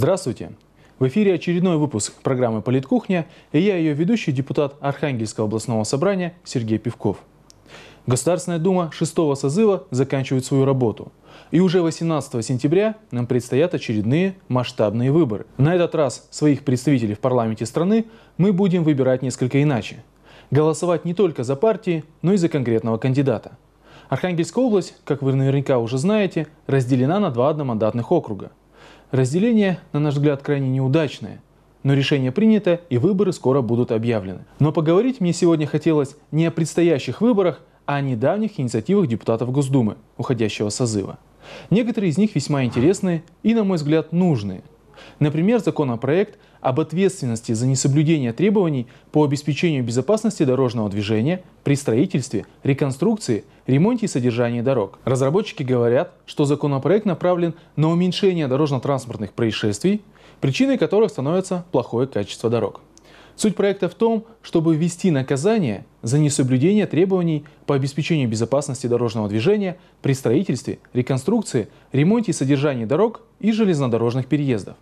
Здравствуйте! В эфире очередной выпуск программы «Политкухня» и я ее ведущий, депутат Архангельского областного собрания Сергей Пивков. Государственная дума шестого созыва заканчивает свою работу. И уже 18 сентября нам предстоят очередные масштабные выборы. На этот раз своих представителей в парламенте страны мы будем выбирать несколько иначе. Голосовать не только за партии, но и за конкретного кандидата. Архангельская область, как вы наверняка уже знаете, разделена на два одномандатных округа – Разделение, на наш взгляд, крайне неудачное. Но решение принято, и выборы скоро будут объявлены. Но поговорить мне сегодня хотелось не о предстоящих выборах, а о недавних инициативах депутатов Госдумы, уходящего созыва. Некоторые из них весьма интересные и, на мой взгляд, нужные. Например, законопроект об ответственности за несоблюдение требований по обеспечению безопасности дорожного движения при строительстве, реконструкции, ремонте и содержании дорог. Разработчики говорят, что законопроект направлен на уменьшение дорожно-транспортных происшествий, причиной которых становится плохое качество дорог. Суть проекта в том, чтобы ввести наказание за несоблюдение требований по обеспечению безопасности дорожного движения при строительстве, реконструкции, ремонте и содержании дорог и железнодорожных переездов.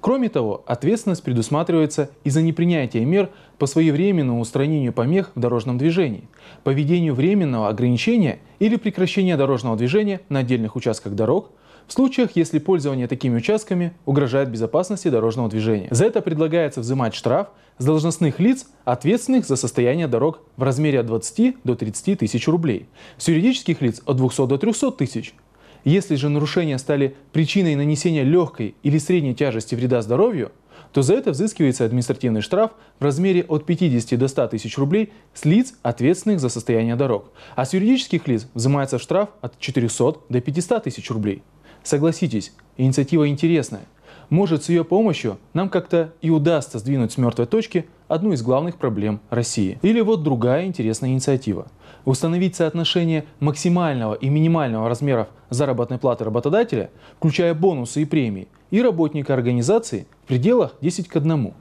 Кроме того, ответственность предусматривается и за непринятие мер по своевременному устранению помех в дорожном движении, поведению временного ограничения или прекращения дорожного движения на отдельных участках дорог, в случаях, если пользование такими участками угрожает безопасности дорожного движения. За это предлагается взимать штраф с должностных лиц, ответственных за состояние дорог в размере от 20 до 30 тысяч рублей, с юридических лиц от 200 до 300 тысяч, если же нарушения стали причиной нанесения легкой или средней тяжести вреда здоровью, то за это взыскивается административный штраф в размере от 50 до 100 тысяч рублей с лиц, ответственных за состояние дорог, а с юридических лиц взимается штраф от 400 до 500 тысяч рублей. Согласитесь, инициатива интересная. Может, с ее помощью нам как-то и удастся сдвинуть с мертвой точки – одну из главных проблем России. Или вот другая интересная инициатива. Установить соотношение максимального и минимального размеров заработной платы работодателя, включая бонусы и премии, и работника организации в пределах 10 к 1.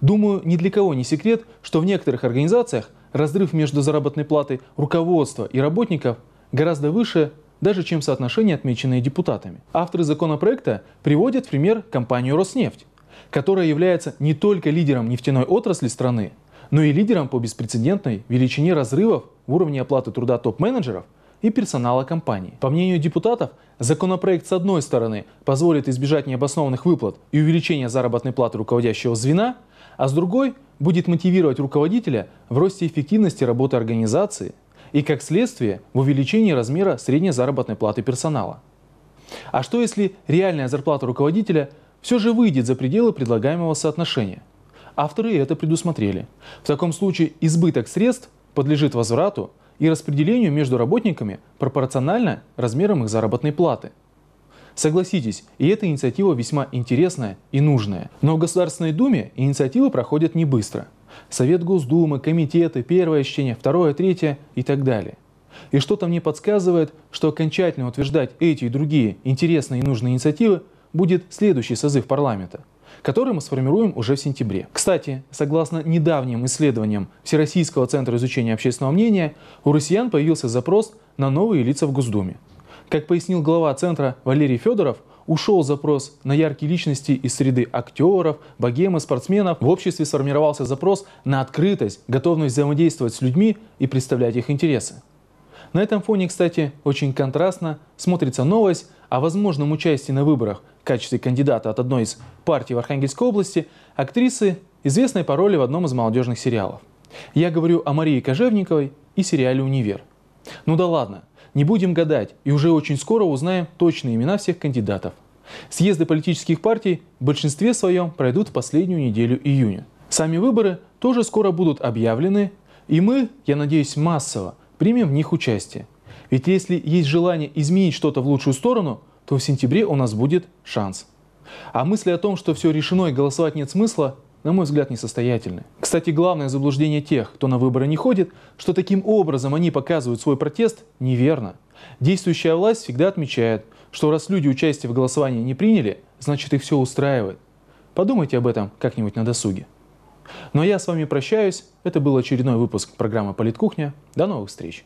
Думаю, ни для кого не секрет, что в некоторых организациях разрыв между заработной платой руководства и работников гораздо выше, даже чем соотношение, отмеченное депутатами. Авторы законопроекта приводят в пример компанию «Роснефть», которая является не только лидером нефтяной отрасли страны, но и лидером по беспрецедентной величине разрывов в уровне оплаты труда топ-менеджеров и персонала компании. По мнению депутатов, законопроект с одной стороны позволит избежать необоснованных выплат и увеличения заработной платы руководящего звена, а с другой будет мотивировать руководителя в росте эффективности работы организации и, как следствие, в увеличении размера средней заработной платы персонала. А что если реальная зарплата руководителя все же выйдет за пределы предлагаемого соотношения. Авторы это предусмотрели. В таком случае избыток средств подлежит возврату и распределению между работниками пропорционально размерам их заработной платы. Согласитесь, и эта инициатива весьма интересная и нужная. Но в Государственной Думе инициативы проходят не быстро. Совет Госдумы, комитеты, первое чтение, второе, третье и так далее. И что-то мне подсказывает, что окончательно утверждать эти и другие интересные и нужные инициативы – будет следующий созыв парламента, который мы сформируем уже в сентябре. Кстати, согласно недавним исследованиям Всероссийского центра изучения общественного мнения, у россиян появился запрос на новые лица в Госдуме. Как пояснил глава центра Валерий Федоров, ушел запрос на яркие личности из среды актеров, богемы, спортсменов. В обществе сформировался запрос на открытость, готовность взаимодействовать с людьми и представлять их интересы. На этом фоне, кстати, очень контрастно смотрится новость о возможном участии на выборах в качестве кандидата от одной из партий в Архангельской области актрисы, известной по роли в одном из молодежных сериалов. Я говорю о Марии Кожевниковой и сериале «Универ». Ну да ладно, не будем гадать и уже очень скоро узнаем точные имена всех кандидатов. Съезды политических партий в большинстве своем пройдут в последнюю неделю июня. Сами выборы тоже скоро будут объявлены, и мы, я надеюсь, массово примем в них участие. Ведь если есть желание изменить что-то в лучшую сторону, то в сентябре у нас будет шанс. А мысли о том, что все решено и голосовать нет смысла, на мой взгляд, несостоятельны. Кстати, главное заблуждение тех, кто на выборы не ходит, что таким образом они показывают свой протест, неверно. Действующая власть всегда отмечает, что раз люди участие в голосовании не приняли, значит их все устраивает. Подумайте об этом как-нибудь на досуге. Ну а я с вами прощаюсь. Это был очередной выпуск программы «Политкухня». До новых встреч!